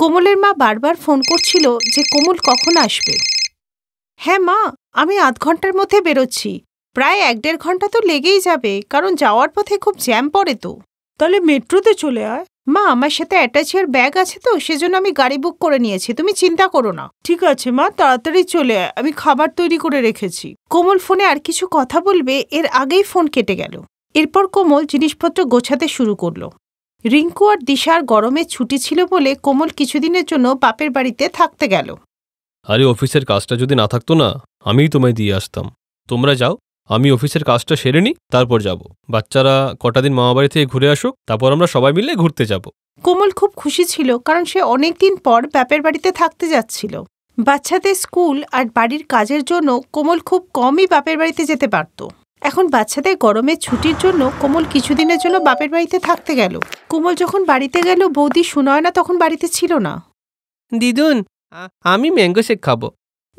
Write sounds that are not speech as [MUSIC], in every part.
কোমলের মা বারবার ফোন করছিল যে কোমল কখন আসবে হ্যাঁ মা আমি আধ ঘন্টার মধ্যে বেরোচ্ছি প্রায় এক দেড় ঘন্টা তো লেগেই যাবে কারণ যাওয়ার পথে খুব জ্যাম পড়ে তো তাহলে মেট্রোতে চলে আয় মা আমার সাথে অ্যাটাচের ব্যাগ আছে তো সেজন্য আমি গাড়ি বুক করে নিয়েছি তুমি চিন্তা করো না ঠিক আছে মা তাড়াতাড়ি চলে আয় আমি খাবার তৈরি করে রেখেছি কোমল ফোনে আর কিছু কথা বলবে এর আগেই ফোন কেটে গেল এরপর কোমল জিনিসপত্র গোছাতে শুরু করলো রিঙ্কু আর দিশার গরমে ছুটি ছিল বলে কোমল কিছুদিনের জন্য বাপের বাড়িতে থাকতে গেল আরে অফিসের কাজটা যদি না থাকতো না আমিই তোমায় দিয়ে আসতাম তোমরা যাও আমি অফিসের কাজটা সেরে নিই তারপর যাব বাচ্চারা কটা দিন মামাবাড়ি থেকে ঘুরে আসুক তারপর আমরা সবাই মিলে ঘুরতে যাব কোমল খুব খুশি ছিল কারণ সে অনেক দিন পর বাপের বাড়িতে থাকতে যাচ্ছিল বাচ্চাদের স্কুল আর বাড়ির কাজের জন্য কোমল খুব কমই বাপের বাড়িতে যেতে পারত এখন বাচ্চাদের গরমের ছুটির জন্য কোমল কিছুদিনের জন্য বাপের বাড়িতে থাকতে গেল কোমল যখন বাড়িতে গেল বৌদি সুনয়না তখন বাড়িতে ছিল না দিদুন আমি ম্যাঙ্গো শেক খাবো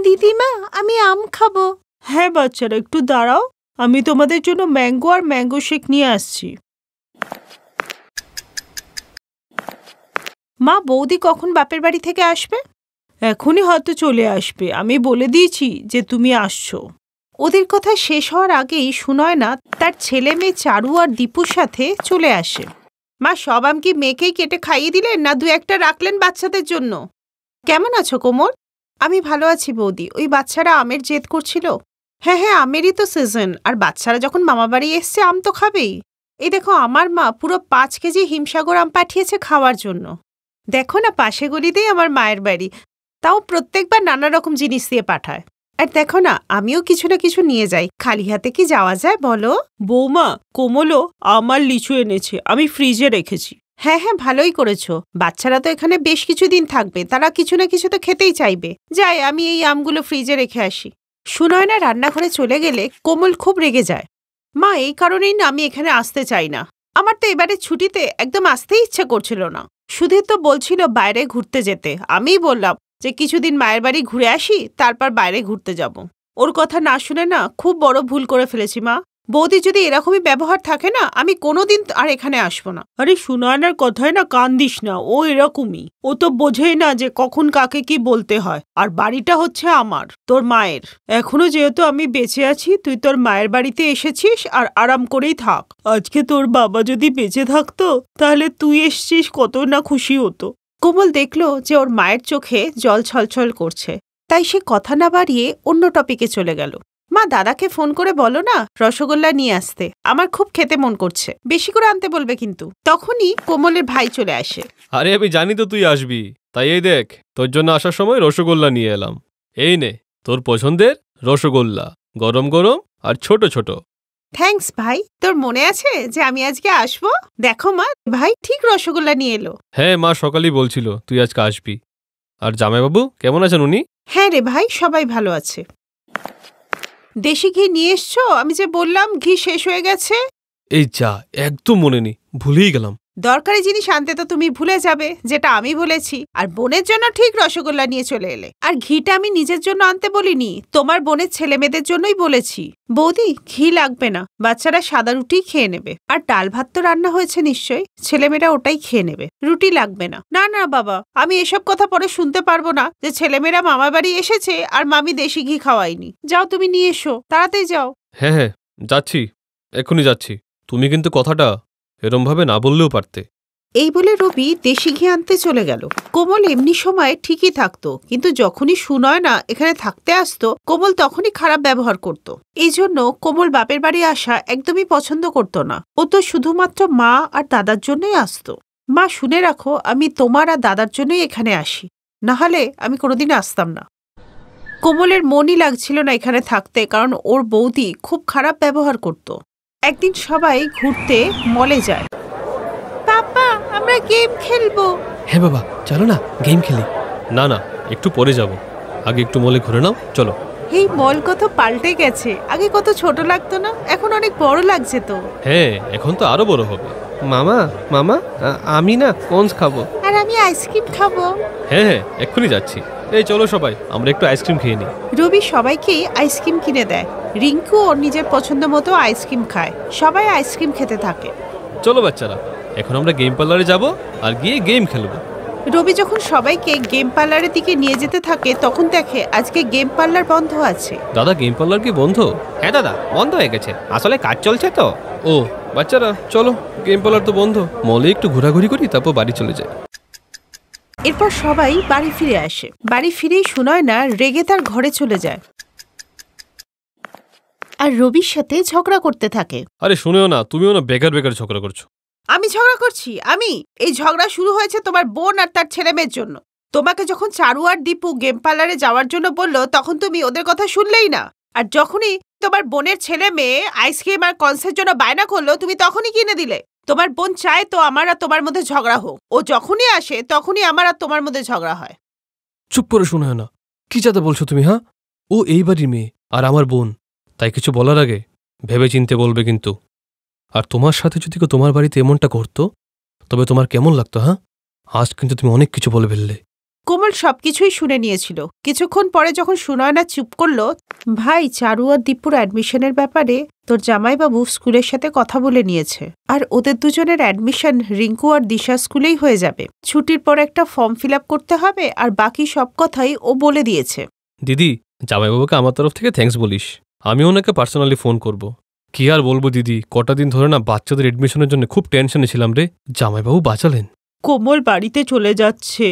দিদিমা আমি আম খাবো হ্যাঁ বাচ্চারা একটু দাঁড়াও আমি তোমাদের জন্য ম্যাঙ্গো আর ম্যাঙ্গো শেক নিয়ে আসছি মা বৌদি কখন বাপের বাড়ি থেকে আসবে এখনই হয়তো চলে আসবে আমি বলে দিয়েছি যে তুমি আসছো ওদের কথা শেষ হওয়ার আগেই সুনয়না তার ছেলে মেয়ে চারু আর দীপুর সাথে চলে আসে মা সব আম কি মেয়েকেই কেটে খাইয়ে দিলেন না দু একটা রাখলেন বাচ্চাদের জন্য কেমন আছো কোমর আমি ভালো আছি বৌদি ওই বাচ্চারা আমের জেদ করছিল হ্যাঁ হ্যাঁ আমেরই তো সিজন আর বাচ্চারা যখন মামাবাড়ি এসছে আম তো খাবেই এই দেখো আমার মা পুরো পাঁচ কেজি হিমসাগর আম পাঠিয়েছে খাওয়ার জন্য দেখো না পাশে গলিতেই আমার মায়ের বাড়ি তাও প্রত্যেকবার নানা রকম জিনিস দিয়ে পাঠায় আর দেখো না আমিও কিছু না কিছু নিয়ে যাই খালি হাতে কি যাওয়া যায় বলো বৌমা কোমলও আমার লিচু এনেছে আমি ফ্রিজে রেখেছি হ্যাঁ হ্যাঁ ভালোই করেছো বাচ্চারা তো এখানে বেশ কিছুদিন থাকবে তারা কিছু না কিছু তো খেতেই চাইবে যাই আমি এই আমগুলো ফ্রিজে রেখে আসি সুনয়না রান্নাঘরে চলে গেলে কোমল খুব রেগে যায় মা এই কারণেই না আমি এখানে আসতে চাই না আমার তো এবারে ছুটিতে একদম আসতেই ইচ্ছে করছিল না সুধীর তো বলছিল বাইরে ঘুরতে যেতে আমিই বললাম যে কিছুদিন মায়ের বাড়ি ঘুরে আসি তারপর বাইরে ঘুরতে যাব ওর কথা না শুনে না খুব বড় ভুল করে ফেলেছি মা বৌদি যদি এরকমই ব্যবহার থাকে না আমি কোনোদিন আর এখানে আসবো না আরে সুনয়নার কথায় না কান্দিস না ও এরকমই ও তো বোঝেই না যে কখন কাকে কি বলতে হয় আর বাড়িটা হচ্ছে আমার তোর মায়ের এখনো যেহেতু আমি বেঁচে আছি তুই তোর মায়ের বাড়িতে এসেছিস আর আরাম করেই থাক আজকে তোর বাবা যদি বেঁচে থাকতো তাহলে তুই এসছিস কত না খুশি হতো কোমল দেখল যে ওর মায়ের চোখে জল ছলছল করছে তাই সে কথা না বাড়িয়ে অন্য টপিকে চলে গেল মা দাদাকে ফোন করে বলো না রসগোল্লা নিয়ে আসতে আমার খুব খেতে মন করছে বেশি করে আনতে বলবে কিন্তু তখনই কোমলের ভাই চলে আসে আরে আমি জানি তো তুই আসবি তাই এই দেখ তোর জন্য আসার সময় রসগোল্লা নিয়ে এলাম এই নে তোর পছন্দের রসগোল্লা গরম গরম আর ছোট ছোট থ্যাঙ্কস ভাই তোর মনে আছে যে আমি আজকে আসবো দেখো মা ভাই ঠিক রসগোল্লা নিয়ে এলো হ্যাঁ মা সকালেই বলছিল তুই আজকে আসবি আর জামাইবাবু কেমন আছেন উনি হ্যাঁ রে ভাই সবাই ভালো আছে দেশি ঘি নিয়ে এসছো আমি যে বললাম ঘি শেষ হয়ে গেছে এই যা একদম মনে নেই ভুলেই গেলাম দরকারি জিনিস আনতে তো তুমি ভুলে যাবে যেটা আমি বলেছি আর বোনের জন্য ঠিক রসগোল্লা নিয়ে চলে এলে আর ঘিটা আমি নিজের জন্য আনতে বলিনি তোমার বোনের ছেলে মেয়েদের জন্যই বলেছি বৌদি ঘি লাগবে না বাচ্চারা সাদা রুটি খেয়ে নেবে আর ডাল ভাত তো রান্না হয়েছে নিশ্চয়ই ছেলেমেয়েরা ওটাই খেয়ে নেবে রুটি লাগবে না না না বাবা আমি এসব কথা পরে শুনতে পারবো না যে ছেলেমেয়েরা মামার বাড়ি এসেছে আর মামি দেশি ঘি খাওয়াইনি যাও তুমি নিয়ে এসো তাড়াতাড়ি যাও হ্যাঁ হ্যাঁ যাচ্ছি এখনই যাচ্ছি তুমি কিন্তু কথাটা এরমভাবে না বললেও পারতে এই বলে রবি দেশি ঘি আনতে চলে গেল কোমল এমনি সময় ঠিকই থাকতো কিন্তু যখনই না এখানে থাকতে আসতো কোমল তখনই খারাপ ব্যবহার করত। এই জন্য কোমল বাপের বাড়ি আসা একদমই পছন্দ করত না ও তো শুধুমাত্র মা আর দাদার জন্যই আসতো মা শুনে রাখো আমি তোমার আর দাদার জন্যই এখানে আসি নাহলে আমি কোনোদিন আসতাম না কোমলের মনই লাগছিল না এখানে থাকতে কারণ ওর বৌদি খুব খারাপ ব্যবহার করতো একদিন সবাই ঘুরতে মলে যায় পাপা আমরা গেম খেলবো হ্যাঁ বাবা চলো না গেম খেলি না না একটু পরে যাব আগে একটু মলে ঘুরে নাও চলো এই মল কত পাল্টে গেছে আগে কত ছোট লাগতো না এখন অনেক বড় লাগছে তো হ্যাঁ এখন তো আরো বড় হবে মামা মামা আমি না কনস খাবো আর আমি আইসক্রিম খাবো হ্যাঁ হ্যাঁ এক্ষুনি যাচ্ছি এই চলো সবাই আমরা একটু আইসক্রিম খেয়ে নিই রবি সবাইকে আইসক্রিম কিনে দেয় রিঙ্কু ওর নিজের পছন্দ মতো আইসক্রিম খায় সবাই আইসক্রিম খেতে থাকে চলো বাচ্চারা এখন আমরা গেম পার্লারে যাব আর গিয়ে গেম খেলবো রবি যখন সবাইকে গেম পার্লারের দিকে নিয়ে যেতে থাকে তখন দেখে আজকে গেম পার্লার বন্ধ আছে দাদা গেম পার্লার কি বন্ধ হ্যাঁ দাদা বন্ধ হয়ে গেছে আসলে কাজ চলছে তো ও বাচ্চারা চলো গেম পার্লার তো বন্ধ মলে একটু ঘোরাঘুরি করি তারপর বাড়ি চলে যাই এরপর সবাই বাড়ি ফিরে আসে বাড়ি ফিরেই সুনয়না রেগে তার ঘরে চলে যায় আর রবির সাথে ঝগড়া করতে থাকে আরে শুনেও না তুমিও না বেকার বেকার ঝগড়া করছো আমি ঝগড়া করছি আমি এই ঝগড়া শুরু হয়েছে তোমার বোন আর তার ছেলে মেয়ের জন্য তোমাকে যখন চারু আর দীপু গেম পার্লারে যাওয়ার জন্য বলল তখন তুমি ওদের কথা শুনলেই না আর যখনই তোমার বোনের ছেলে মেয়ে আইসক্রিম আর কনসের জন্য বায়না করলো তুমি তখনই কিনে দিলে তোমার বোন চায় তো আমার আর তোমার মধ্যে ঝগড়া হোক ও যখনই আসে তখনই আমার আর তোমার মধ্যে ঝগড়া হয় চুপ করে শোনো না কি যাতে বলছো তুমি হ্যাঁ ও এই বাড়ির মেয়ে আর আমার বোন তাই কিছু বলার আগে ভেবে চিনতে বলবে কিন্তু আর তোমার সাথে যদি কেউ তোমার বাড়িতে এমনটা করতো তবে তোমার কেমন লাগতো হ্যাঁ আজ কিন্তু তুমি অনেক কিছু বলে ফেললে কোমল সবকিছুই শুনে নিয়েছিল কিছুক্ষণ পরে যখন সুনয়না চুপ করলো ভাই চারু আর দীপুর অ্যাডমিশনের ব্যাপারে তোর জামাইবাবু স্কুলের সাথে কথা বলে নিয়েছে আর ওদের দুজনের অ্যাডমিশন রিঙ্কু আর দিশা স্কুলেই হয়ে যাবে ছুটির পর একটা ফর্ম ফিল করতে হবে আর বাকি সব কথাই ও বলে দিয়েছে দিদি জামাইবাবুকে আমার তরফ থেকে থ্যাঙ্কস বলিস আমি ওনাকে পার্সোনালি ফোন করব। কি আর বলবো দিদি কটা দিন ধরে না বাচ্চাদের এডমিশনের জন্য খুব টেনশনে ছিলাম রে জামাইবাবু বাঁচালেন কোমল বাড়িতে চলে যাচ্ছে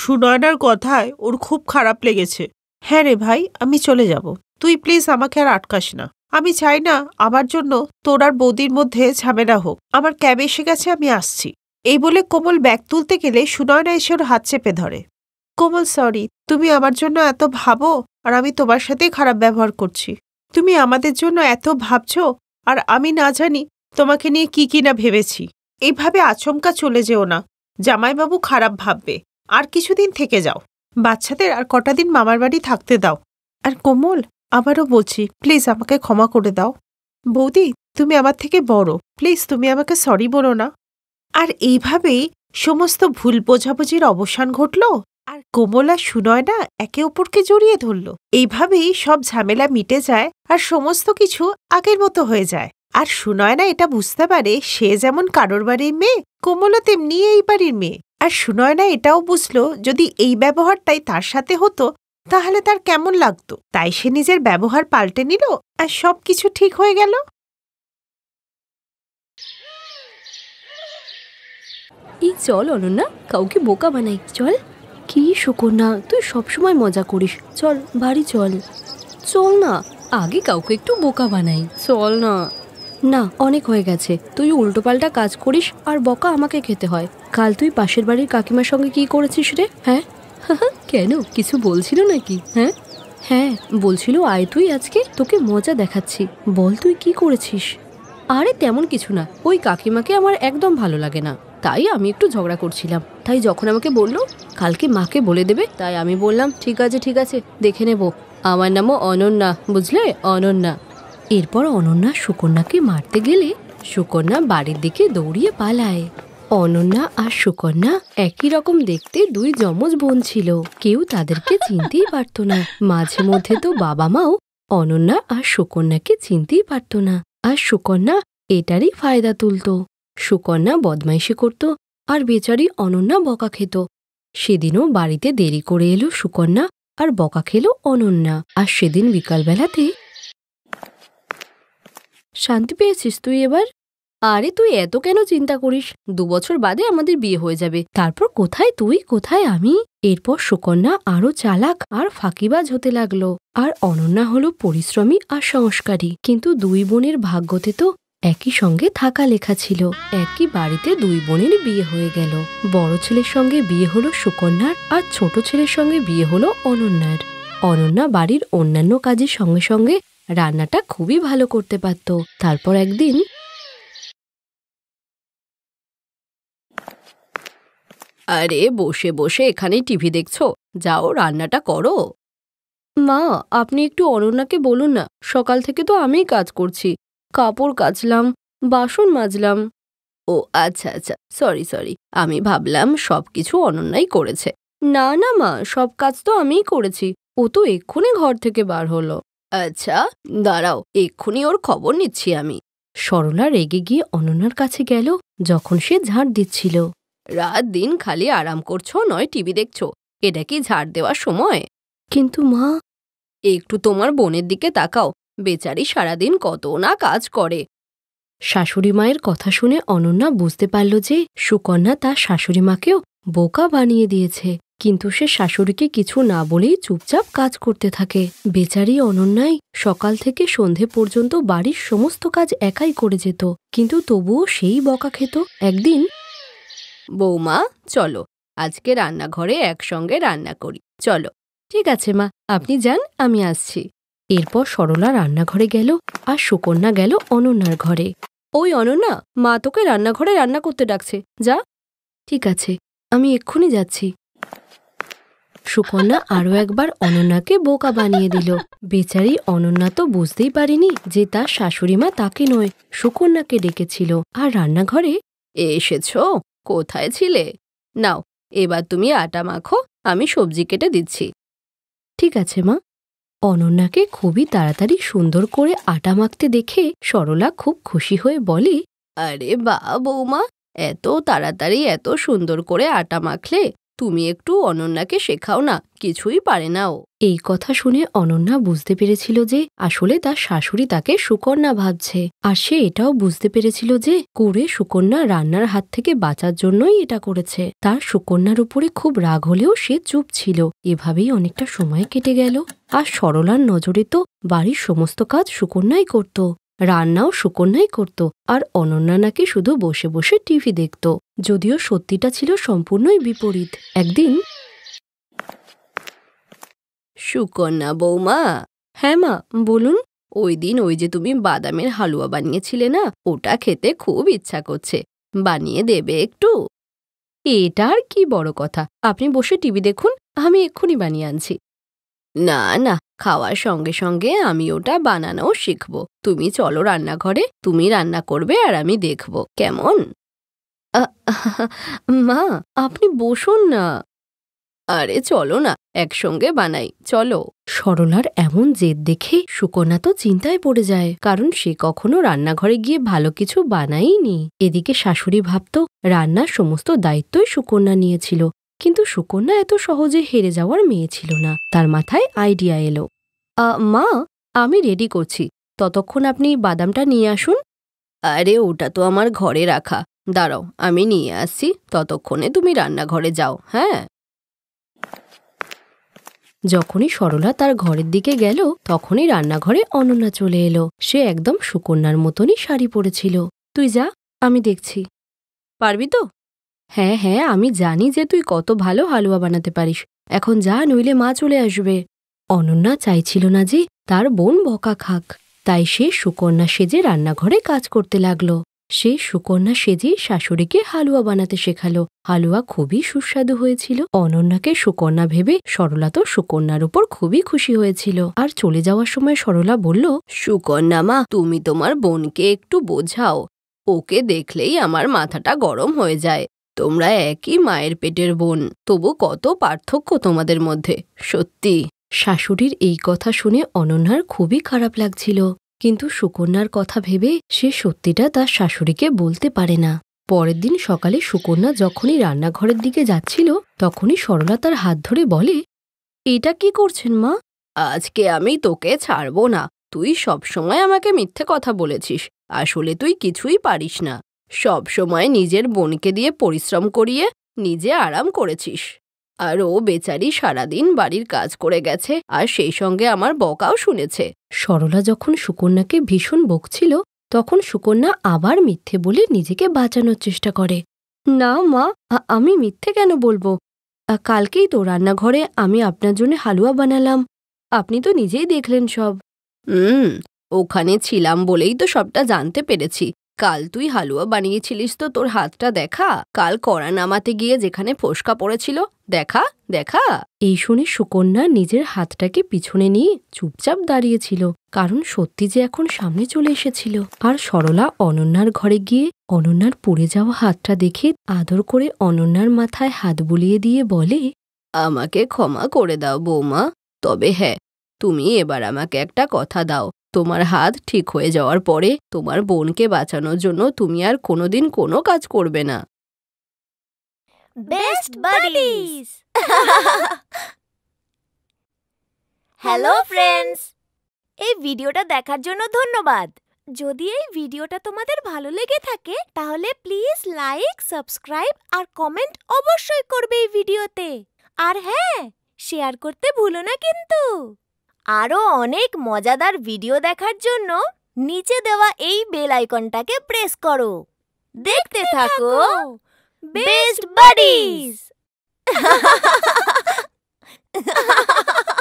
সুনয়নার কথায় ওর খুব খারাপ লেগেছে হ্যাঁ রে ভাই আমি চলে যাব তুই প্লিজ আমাকে আর আটকাস না আমি চাই না আমার জন্য তোর আর বৌদির মধ্যে ঝামেলা হোক আমার ক্যাব এসে গেছে আমি আসছি এই বলে কোমল ব্যাগ তুলতে গেলে সুনয়না এসে ওর হাত চেপে ধরে কোমল সরি তুমি আমার জন্য এত ভাবো আর আমি তোমার সাথেই খারাপ ব্যবহার করছি তুমি আমাদের জন্য এত ভাবছ আর আমি না জানি তোমাকে নিয়ে কি কি না ভেবেছি এইভাবে আচমকা চলে যেও না জামাইবাবু খারাপ ভাববে আর কিছুদিন থেকে যাও বাচ্চাদের আর কটা দিন মামার বাড়ি থাকতে দাও আর কোমল আবারও বলছি প্লিজ আমাকে ক্ষমা করে দাও বৌদি তুমি আমার থেকে বড় প্লিজ তুমি আমাকে সরি বলো না আর এইভাবেই সমস্ত ভুল বোঝাবুঝির অবসান ঘটল আর কোমলা না একে অপরকে জড়িয়ে ধরল এইভাবেই সব ঝামেলা মিটে যায় আর সমস্ত কিছু আগের মতো হয়ে যায় আর না এটা বুঝতে পারে সে যেমন কারোর বাড়ির মেয়ে কোমলা তেমনি এই বাড়ির মেয়ে আর সুনয়না এটাও বুঝল যদি এই ব্যবহারটাই তার সাথে হতো তাহলে তার কেমন লাগতো তাই সে নিজের ব্যবহার পাল্টে নিল আর সব কিছু ঠিক হয়ে গেল এই চল অনন্যা কাউকে বোকা বানাই চল কি শকুনা তুই সবসময় মজা করিস চল বাড়ি চল চল না আগে কাউকে একটু বোকা বানাই চল না না অনেক হয়ে গেছে তুই উল্টোপাল্টা কাজ করিস আর বকা আমাকে খেতে হয় কাল তুই পাশের বাড়ির কাকিমার সঙ্গে কি করেছিস রে হ্যাঁ কেন কিছু বলছিল নাকি হ্যাঁ হ্যাঁ বলছিল আয় তুই আজকে তোকে মজা দেখাচ্ছি বল তুই কি করেছিস আরে তেমন কিছু না ওই কাকিমাকে আমার একদম ভালো লাগে না তাই আমি একটু ঝগড়া করছিলাম তাই যখন আমাকে বলল কালকে মাকে বলে দেবে তাই আমি বললাম ঠিক আছে ঠিক আছে দেখে নেব আমার নামও অনন্যা বুঝলে অনন্যা এরপর অনন্যা সুকন্যাকে মারতে গেলে সুকন্যা বাড়ির দিকে দৌড়িয়ে পালায় অনন্যা আর সুকন্যা একই রকম দেখতে দুই যমজ বোন ছিল কেউ তাদেরকে চিনতেই পারত না মাঝে মধ্যে তো বাবা মাও অনন্যা আর সুকন্যাকে চিনতেই পারত না আর সুকন্যা এটারই ফায়দা তুলত সুকন্যা বদমাইশি করত আর বেচারি অনন্যা বকা খেত সেদিনও বাড়িতে দেরি করে এলো সুকন্যা আর বকা খেলো অনন্যা আর সেদিন বিকালবেলাতে শান্তি পেয়েছিস তুই এবার আরে তুই এত কেন চিন্তা করিস দু বছর বাদে আমাদের বিয়ে হয়ে যাবে তারপর কোথায় তুই কোথায় আমি এরপর সুকন্যা আরও চালাক আর ফাঁকিবাজ হতে লাগলো আর অনন্যা হলো পরিশ্রমী আর সংস্কারী কিন্তু দুই বোনের ভাগ্যতে তো একই সঙ্গে থাকা লেখা ছিল একই বাড়িতে দুই বোনের বিয়ে হয়ে গেল বড় ছেলের সঙ্গে বিয়ে হলো সুকন্যার আর ছোট ছেলের সঙ্গে বিয়ে হলো অনন্যার অনন্যা বাড়ির অন্যান্য কাজের সঙ্গে সঙ্গে রান্নাটা খুবই ভালো করতে পারত তারপর একদিন আরে বসে বসে এখানে টিভি দেখছো যাও রান্নাটা করো মা আপনি একটু অনন্যাকে বলুন না সকাল থেকে তো আমি কাজ করছি কাপড় কাচলাম বাসন মাজলাম ও আচ্ছা আচ্ছা সরি সরি আমি ভাবলাম সব কিছু অনন্যাই করেছে না না মা সব কাজ তো আমিই করেছি ও তো এক্ষুনি ঘর থেকে বার হলো আচ্ছা দাঁড়াও এক্ষুনি ওর খবর নিচ্ছি আমি সরলা রেগে গিয়ে অনন্যার কাছে গেল যখন সে ঝাড় দিচ্ছিল রাত দিন খালি আরাম করছো নয় টিভি দেখছো এটা কি ঝাড় দেওয়ার সময় কিন্তু মা একটু তোমার বোনের দিকে তাকাও বেচারি সারাদিন কত না কাজ করে শাশুড়ি মায়ের কথা শুনে অনন্যা বুঝতে পারল যে সুকন্যা তার শাশুড়ি মাকেও বোকা বানিয়ে দিয়েছে কিন্তু সে শাশুড়িকে কিছু না বলেই চুপচাপ কাজ করতে থাকে বেচারি অনন্যায় সকাল থেকে সন্ধে পর্যন্ত বাড়ির সমস্ত কাজ একাই করে যেত কিন্তু তবুও সেই বকা খেত একদিন বৌমা চলো আজকে রান্নাঘরে একসঙ্গে রান্না করি চলো ঠিক আছে মা আপনি যান আমি আসছি এরপর সরলা রান্নাঘরে গেল আর সুকন্যা গেল অনন্যার ঘরে ওই অনন্যা মা তোকে রান্নাঘরে রান্না করতে ডাকছে যা ঠিক আছে আমি এক্ষুনি যাচ্ছি সুকন্যা আরও একবার অনন্যাকে বোকা বানিয়ে দিল বেচারি অনন্যা তো বুঝতেই পারেনি যে তার শাশুড়ি মা তাকে নয় সুকন্যাকে ডেকেছিল আর রান্নাঘরে এসেছ কোথায় ছিলে নাও এবার তুমি আটা মাখো আমি সবজি কেটে দিচ্ছি ঠিক আছে মা অনন্যাকে খুবই তাড়াতাড়ি সুন্দর করে আটা মাখতে দেখে সরলা খুব খুশি হয়ে বলে আরে বা বৌমা এত তাড়াতাড়ি এত সুন্দর করে আটা মাখলে তুমি একটু অনন্যাকে শেখাও না কিছুই পারে নাও এই কথা শুনে অনন্যা বুঝতে পেরেছিল যে আসলে তার শাশুড়ি তাকে সুকন্যা ভাবছে আর সে এটাও বুঝতে পেরেছিল যে কুড়ে সুকন্যা রান্নার হাত থেকে বাঁচার জন্যই এটা করেছে তার সুকন্যার উপরে খুব রাগ হলেও সে চুপ ছিল এভাবেই অনেকটা সময় কেটে গেল আর সরলার নজরে তো বাড়ির সমস্ত কাজ সুকন্যাই করত রান্নাও সুকন্যাই করত আর অনন্যা নাকি শুধু বসে বসে টিভি দেখত যদিও সত্যিটা ছিল সম্পূর্ণই বিপরীত একদিন সুকন্যা বৌমা হ্যাঁ মা বলুন ওই দিন ওই যে তুমি বাদামের হালুয়া বানিয়েছিলে না ওটা খেতে খুব ইচ্ছা করছে বানিয়ে দেবে একটু এটা আর কি বড় কথা আপনি বসে টিভি দেখুন আমি এক্ষুনি বানিয়ে আনছি না না খাওয়ার সঙ্গে সঙ্গে আমি ওটা বানানো শিখব তুমি চলো রান্নাঘরে তুমি রান্না করবে আর আমি দেখব কেমন মা আপনি বসুন না আরে চলো না একসঙ্গে বানাই চলো সরলার এমন জেদ দেখে সুকন্যা তো চিন্তায় পড়ে যায় কারণ সে কখনো রান্নাঘরে গিয়ে ভালো কিছু বানাইনি এদিকে শাশুড়ি ভাবত রান্নার সমস্ত দায়িত্বই সুকন্যা নিয়েছিল কিন্তু সুকন্যা এত সহজে হেরে যাওয়ার মেয়ে ছিল না তার মাথায় আইডিয়া এলো মা আমি রেডি করছি ততক্ষণ আপনি বাদামটা নিয়ে আসুন আরে ওটা তো আমার ঘরে রাখা দাঁড়াও আমি নিয়ে আসছি ততক্ষণে তুমি রান্নাঘরে যাও হ্যাঁ যখনই সরলা তার ঘরের দিকে গেল তখনই রান্নাঘরে অনন্যা চলে এলো সে একদম সুকন্যার মতনই শাড়ি পরেছিল তুই যা আমি দেখছি পারবি তো হ্যাঁ হ্যাঁ আমি জানি যে তুই কত ভালো হালুয়া বানাতে পারিস এখন যা নইলে মা চলে আসবে অনন্যা চাইছিল না যে তার বোন বকা খাক তাই সে সুকন্যা সেজে রান্নাঘরে কাজ করতে লাগল সে সুকন্যা সেজে শাশুড়িকে হালুয়া বানাতে শেখালো হালুয়া খুবই সুস্বাদু হয়েছিল অনন্যাকে সুকন্যা ভেবে সরলা তো সুকন্যার উপর খুবই খুশি হয়েছিল আর চলে যাওয়ার সময় সরলা বলল সুকন্যা মা তুমি তোমার বোনকে একটু বোঝাও ওকে দেখলেই আমার মাথাটা গরম হয়ে যায় তোমরা একই মায়ের পেটের বোন তবু কত পার্থক্য তোমাদের মধ্যে সত্যি শাশুড়ির এই কথা শুনে অনন্যার খুবই খারাপ লাগছিল কিন্তু সুকন্যার কথা ভেবে সে সত্যিটা তার শাশুড়িকে বলতে পারে না পরের দিন সকালে সুকন্যা যখনই রান্নাঘরের দিকে যাচ্ছিল তখনই সরলা তার হাত ধরে বলে এটা কি করছেন মা আজকে আমি তোকে ছাড়ব না তুই সবসময় আমাকে মিথ্যে কথা বলেছিস আসলে তুই কিছুই পারিস না সব সময় নিজের বোনকে দিয়ে পরিশ্রম করিয়ে নিজে আরাম করেছিস আর ও বেচারি সারাদিন বাড়ির কাজ করে গেছে আর সেই সঙ্গে আমার বকাও শুনেছে সরলা যখন সুকন্যাকে ভীষণ বকছিল তখন সুকন্যা আবার মিথ্যে বলে নিজেকে বাঁচানোর চেষ্টা করে না মা আমি মিথ্যে কেন বলবো কালকেই তো রান্নাঘরে আমি আপনার জন্য হালুয়া বানালাম আপনি তো নিজেই দেখলেন সব হুম ওখানে ছিলাম বলেই তো সবটা জানতে পেরেছি কাল তুই হালুয়া বানিয়েছিলিস তো তোর হাতটা দেখা কাল কড়া নামাতে গিয়ে যেখানে ফোসকা পড়েছিল দেখা দেখা এই শুনে সুকন্যা নিজের হাতটাকে পিছনে নিয়ে চুপচাপ দাঁড়িয়েছিল কারণ সত্যি যে এখন সামনে চলে এসেছিল আর সরলা অনন্যার ঘরে গিয়ে অনন্যার পড়ে যাওয়া হাতটা দেখে আদর করে অনন্যার মাথায় হাত বুলিয়ে দিয়ে বলে আমাকে ক্ষমা করে দাও বৌমা তবে হ্যাঁ তুমি এবার আমাকে একটা কথা দাও তোমার হাত ঠিক হয়ে যাওয়ার পরে তোমার বোনকে বাঁচানোর জন্য তুমি আর কোনোদিন কোনো কাজ করবে না বেস্ট বাডিজ হ্যালো ফ্রেন্ডস এই ভিডিওটা দেখার জন্য ধন্যবাদ যদি এই ভিডিওটা তোমাদের ভালো লেগে থাকে তাহলে প্লিজ লাইক সাবস্ক্রাইব আর কমেন্ট অবশ্যই করবে এই ভিডিওতে আর হ্যাঁ শেয়ার করতে ভুলো না কিন্তু আরও অনেক মজাদার ভিডিও দেখার জন্য নিচে দেওয়া এই বেল আইকনটাকে প্রেস করো দেখতে থাকো বেস্ট বাডিজ [LAUGHS]